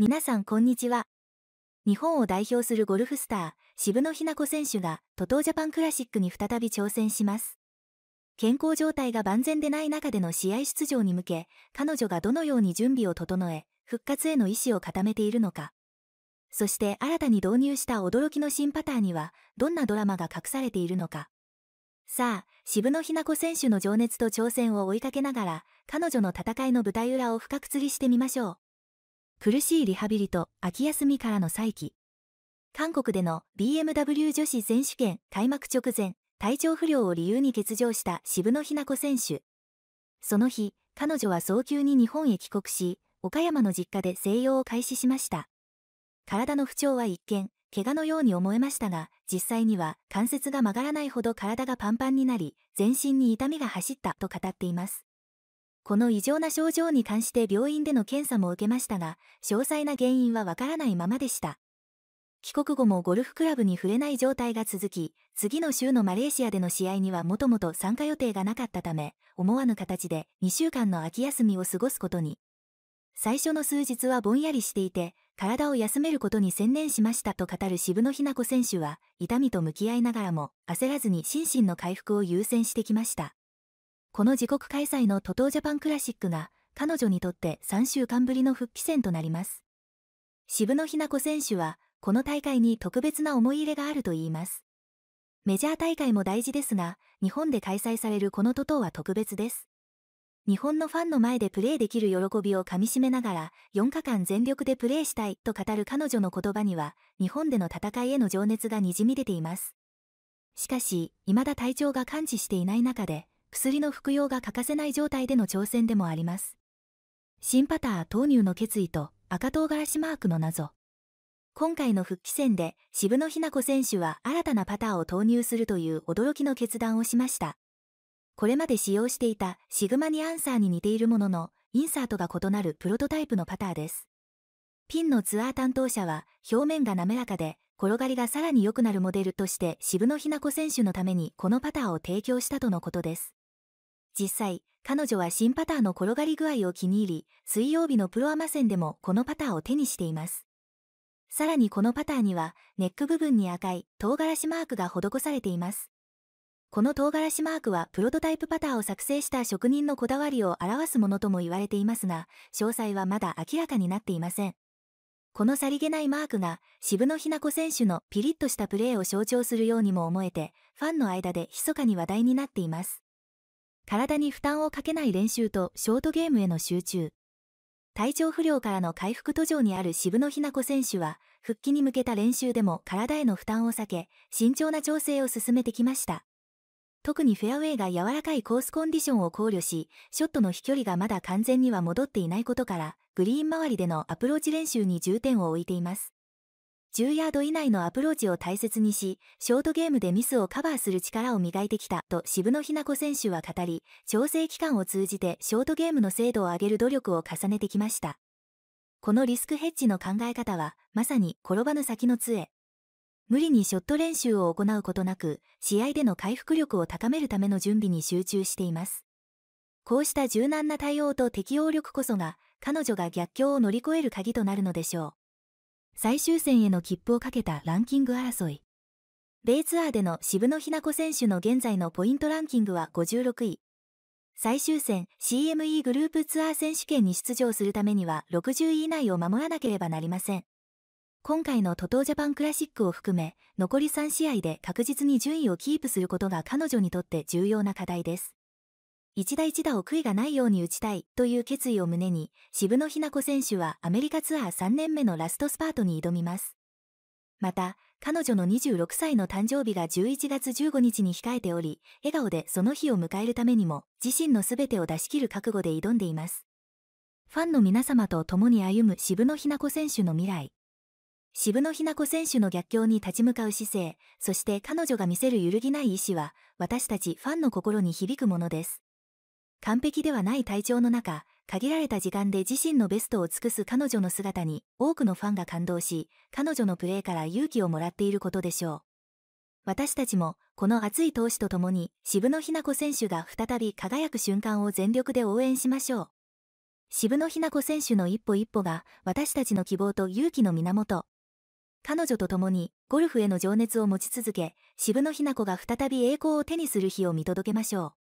皆さんこんにちは。日本を代表するゴルフスター、渋野日向子選手が、トトジャパンクラシックに再び挑戦します。健康状態が万全でない中での試合出場に向け、彼女がどのように準備を整え、復活への意思を固めているのか。そして新たに導入した驚きの新パターンには、どんなドラマが隠されているのか。さあ、渋野日向子選手の情熱と挑戦を追いかけながら、彼女の戦いの舞台裏を深く釣りしてみましょう。苦しいリハビリと秋休みからの再起。韓国での BMW 女子選手権開幕直前、体調不良を理由に欠場した渋野日向子選手。その日、彼女は早急に日本へ帰国し、岡山の実家で静養を開始しました。体の不調は一見、怪我のように思えましたが、実際には関節が曲がらないほど体がパンパンになり、全身に痛みが走ったと語っています。この異常な症状に関して病院での検査も受けましたが、詳細な原因はわからないままでした。帰国後もゴルフクラブに触れない状態が続き、次の週のマレーシアでの試合にはもともと参加予定がなかったため、思わぬ形で2週間の秋休みを過ごすことに。最初の数日はぼんやりしていて、体を休めることに専念しましたと語る渋野日向子選手は、痛みと向き合いながらも、焦らずに心身の回復を優先してきました。この自国開催の TOTO ジャパンクラシックが彼女にとって3週間ぶりの復帰戦となります。渋野日向子選手は、この大会に特別な思い入れがあるといいます。メジャー大会も大事ですが、日本で開催されるこの TOTO は特別です。日本のファンの前でプレーできる喜びをかみしめながら、4日間全力でプレーしたいと語る彼女の言葉には、日本での戦いへの情熱がにじみ出ています。しかし、未だ体調が完治していない中で、薬の服用が欠かせない状態での挑戦でもあります。新パター投入の決意と赤唐辛子マークの謎。今回の復帰戦で渋野日向子選手は新たなパターを投入するという驚きの決断をしました。これまで使用していたシグマニアンサーに似ているものの、インサートが異なるプロトタイプのパターです。ピンのツアー担当者は表面が滑らかで転がりがさらに良くなるモデルとして渋野日向子選手のためにこのパターを提供したとのことです。実際、彼女は新パターの転がり具合を気に入り、水曜日のプロアマ戦でもこのパターを手にしています。さらにこのパターには、ネック部分に赤い唐辛子マークが施されています。この唐辛子マークはプロトタイプパターを作成した職人のこだわりを表すものとも言われていますが、詳細はまだ明らかになっていません。このさりげないマークが渋野日向子選手のピリッとしたプレーを象徴するようにも思えて、ファンの間で密かに話題になっています。体に負担をかけない練習とショートゲームへの集中。体調不良からの回復途上にある渋野日向子選手は、復帰に向けた練習でも体への負担を避け、慎重な調整を進めてきました。特にフェアウェイが柔らかいコースコンディションを考慮し、ショットの飛距離がまだ完全には戻っていないことから、グリーン周りでのアプローチ練習に重点を置いています。10ヤード以内のアプローチを大切にし、ショートゲームでミスをカバーする力を磨いてきたと渋野日向子選手は語り、調整期間を通じてショートゲームの精度を上げる努力を重ねてきました。このリスクヘッジの考え方は、まさに転ばぬ先の杖。無理にショット練習を行うことなく、試合での回復力を高めるための準備に集中しています。こうした柔軟な対応と適応力こそが、彼女が逆境を乗り越える鍵となるのでしょう。最終戦への切符をかけたランキング争い。イツアーでの渋野日向子選手の現在のポイントランキングは56位。最終戦 CME グループツアー選手権に出場するためには60位以内を守らなければなりません。今回の TOTO ジャパンクラシックを含め、残り3試合で確実に順位をキープすることが彼女にとって重要な課題です。一打一打を悔いがないように打ちたいという決意を胸に、渋野日向子選手はアメリカツアー3年目のラストスパートに挑みます。また、彼女の26歳の誕生日が11月15日に控えており、笑顔でその日を迎えるためにも、自身の全てを出し切る覚悟で挑んでいます。ファンの皆様と共に歩む渋野日向子選手の未来。渋野日向子選手の逆境に立ち向かう姿勢、そして彼女が見せる揺るぎない意志は、私たちファンの心に響くものです。完璧ではない体調の中、限られた時間で自身のベストを尽くす彼女の姿に多くのファンが感動し、彼女のプレーから勇気をもらっていることでしょう。私たちも、この熱い闘志とともに、渋野日向子選手が再び輝く瞬間を全力で応援しましょう。渋野日向子選手の一歩一歩が、私たちの希望と勇気の源。彼女と共に、ゴルフへの情熱を持ち続け、渋野日向子が再び栄光を手にする日を見届けましょう。